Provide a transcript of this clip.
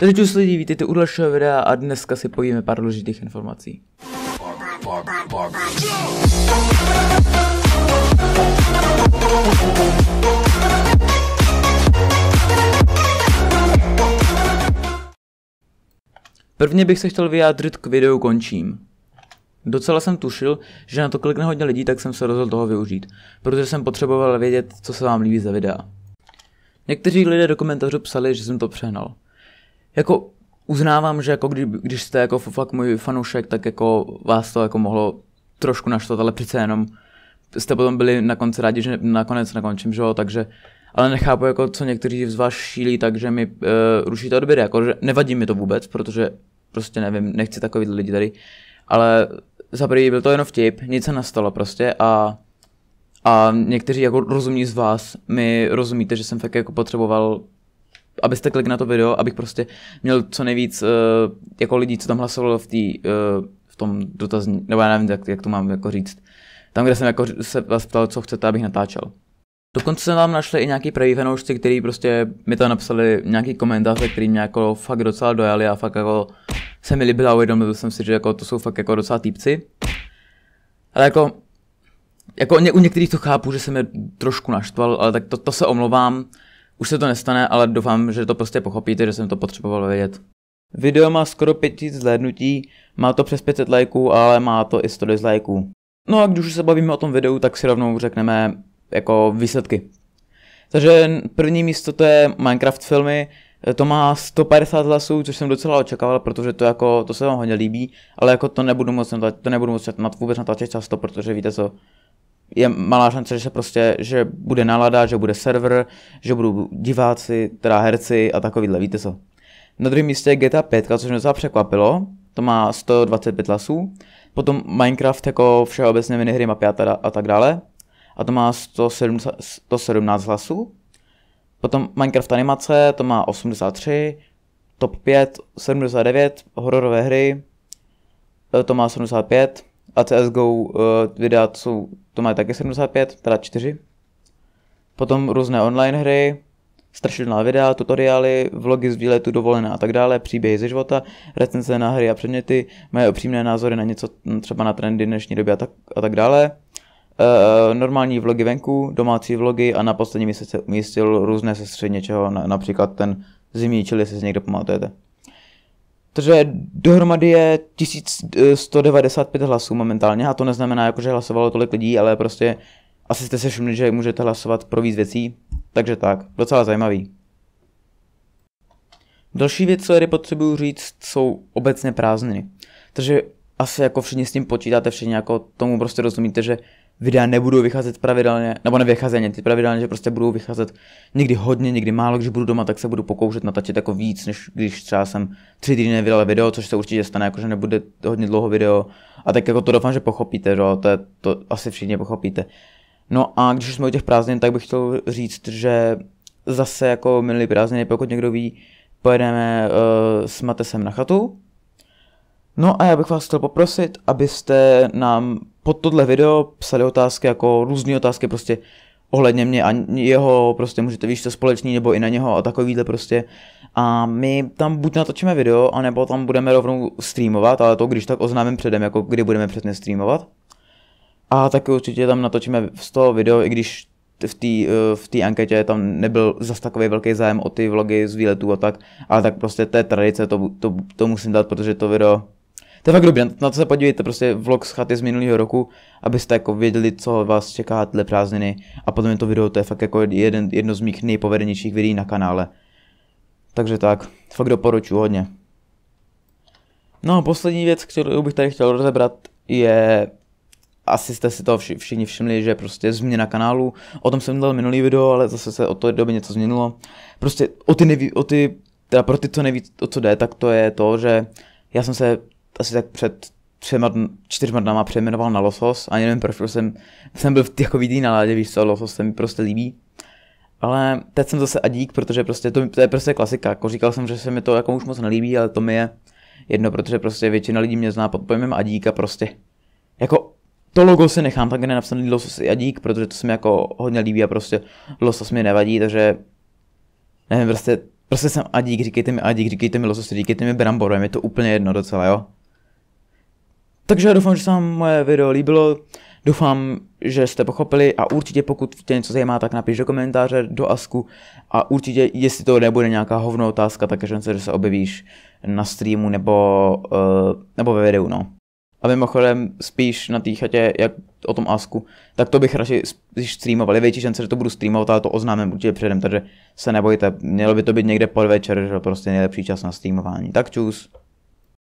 Takže čus lidi, vítejte u dalšího videa a dneska si povíme pár důležitých informací. Prvně bych se chtěl vyjádřit k videu končím. Docela jsem tušil, že na to klikne hodně lidí, tak jsem se rozhodl toho využít, protože jsem potřeboval vědět, co se vám líbí za videa. Někteří lidé do komentářů psali, že jsem to přehnal jako uznávám, že jako kdy, když jste jako fakt můj fanoušek, tak jako vás to jako mohlo trošku naštvat, ale přece jenom jste potom byli na konci rádi, že nakonec nakončím, že jo, takže ale nechápu, jako co někteří z vás šílí, takže mi uh, eh, rušíte odběr, jako, že nevadí mi to vůbec, protože prostě nevím, nechci takový lidi tady, ale za prvý byl to jenom vtip, nic se nastalo prostě a, a někteří jako rozumí z vás, mi rozumíte, že jsem fakt jako potřeboval abyste klikli na to video, abych prostě měl co nejvíc uh, jako lidí, co tam hlasovalo v, tý, uh, v tom dotazní, nebo já nevím, jak, jak to mám jako říct. Tam, kde jsem jako se vás ptal, co chcete, abych natáčel. Dokonce jsem tam našli i nějaký pravý fanoušci, kteří prostě mi tam napsali nějaký komentáře, který mě jako fakt docela dojali a fakt jako se mi líbila a uvědomil jsem si, že jako to jsou fakt jako docela týpci. Ale jako, jako u některých to chápu, že jsem je trošku naštval, ale tak to, to se omlouvám. Už se to nestane, ale doufám, že to prostě pochopíte, že jsem to potřeboval vědět. Video má skoro 5000 zhlédnutí, má to přes 500 lajků, ale má to i 100 dislajků. No a když už se bavíme o tom videu, tak si rovnou řekneme jako výsledky. Takže první místo to je Minecraft filmy, to má 150 hlasů, což jsem docela očekával, protože to jako, to se vám hodně líbí, ale jako to nebudu moc to nebudu moc natlačit vůbec natlačit často, protože víte co, je malá šance, že se prostě, že bude nálada, že bude server, že budou diváci, teda herci a takovýhle, víte co. Na druhém místě je GTA 5, což mě docela překvapilo, to má 125 lasů, potom Minecraft jako všeobecně minihry, mapy a, teda, a tak dále, a to má 117, 117 hlasů, potom Minecraft animace, to má 83, Top 5, 79, hororové hry, e, to má 75, a CSGO uh, eh, videa jsou, to má taky 75, teda 4. Potom různé online hry, strašidelná videa, tutoriály, vlogy z výletu, dovolená a tak dále, příběhy ze života, recenze na hry a předměty, moje upřímné názory na něco, mm, třeba na trendy dnešní doby a tak, a tak dále. Uh, normální vlogy venku, domácí vlogy a na poslední místě umístil různé sestřed něčeho, na, například ten zimní čili, jestli si někdo pamatujete. Takže dohromady je 1195 eh, hlasů momentálně a to neznamená, jako, že hlasovalo tolik lidí, ale prostě asi jste se všimli, že můžete hlasovat pro víc věcí, takže tak, docela zajímavý. Další věc, co tady potřebuju říct, jsou obecně prázdniny. Takže asi jako všichni s tím počítáte, všichni jako tomu prostě rozumíte, že videa nebudou vycházet pravidelně, nebo nevycházeně, ty pravidelně, že prostě budou vycházet někdy hodně, někdy málo, když budu doma, tak se budu pokoušet natačit jako víc, než když třeba jsem tři týdny nevydal video, což se určitě stane, jakože nebude hodně dlouho video. A tak jako to doufám, že pochopíte, že to, je, to asi všichni pochopíte. No a když jsme u těch prázdnin, tak bych chtěl říct, že zase jako minulý prázdniny, pokud někdo ví, pojedeme uh, s Matesem na chatu, No a já bych vás chtěl poprosit, abyste nám pod tohle video psali otázky jako různé otázky prostě ohledně mě a jeho, prostě můžete víš to společný nebo i na něho a takovýhle prostě. A my tam buď natočíme video, anebo tam budeme rovnou streamovat, ale to když tak oznámím předem, jako kdy budeme přesně streamovat. A taky určitě tam natočíme z toho video, i když v té eh, v tý anketě tam nebyl zas takový velký zájem o ty vlogy z výletů a tak, ale tak prostě té tradice to, to, to musím dát, protože to video to je fakt dobrý, na to se podívejte, prostě vlog z chaty z minulého roku, abyste jako věděli, co vás čeká tyhle prázdniny. A potom je to video, to je fakt jako jeden, jedno z mých nejpovedenějších videí na kanále. Takže tak, fakt doporučuji hodně. No a poslední věc, kterou bych tady chtěl rozebrat, je asi jste si to všichni všimli, že prostě změna kanálu, o tom jsem dělal minulý video, ale zase se od té doby něco změnilo. Prostě o ty, neví, o ty teda pro ty, co neví, o co jde, tak to je to, že já jsem se asi tak před třema, čtyřma dnama přejmenoval na losos. Ani nevím proč, jsem, jsem byl v takový tý náládě, víš co, losos se mi prostě líbí. Ale teď jsem zase adík, protože prostě to, to je prostě klasika. Jako říkal jsem, že se mi to jako už moc nelíbí, ale to mi je jedno, protože prostě většina lidí mě zná pod pojmem adík a prostě jako to logo si nechám tak, kde napsaný losos i adík, protože to se mi jako hodně líbí a prostě losos mi nevadí, takže nevím, prostě, prostě jsem adík, říkejte mi adík, říkejte mi losos, říkejte mi brambor, je mi to úplně jedno docela, jo. Takže já doufám, že se vám moje video líbilo. Doufám, že jste pochopili a určitě pokud tě něco zajímá, tak napiš do komentáře, do asku a určitě, jestli to nebude nějaká hovno otázka, tak šance, že se objevíš na streamu nebo, uh, nebo ve videu, no. A mimochodem spíš na té chatě, jak o tom asku, tak to bych radši když streamoval. Je větší šance, že to budu streamovat, ale to oznámím určitě předem, takže se nebojte. Mělo by to být někde podvečer, že prostě nejlepší čas na streamování. Tak čus.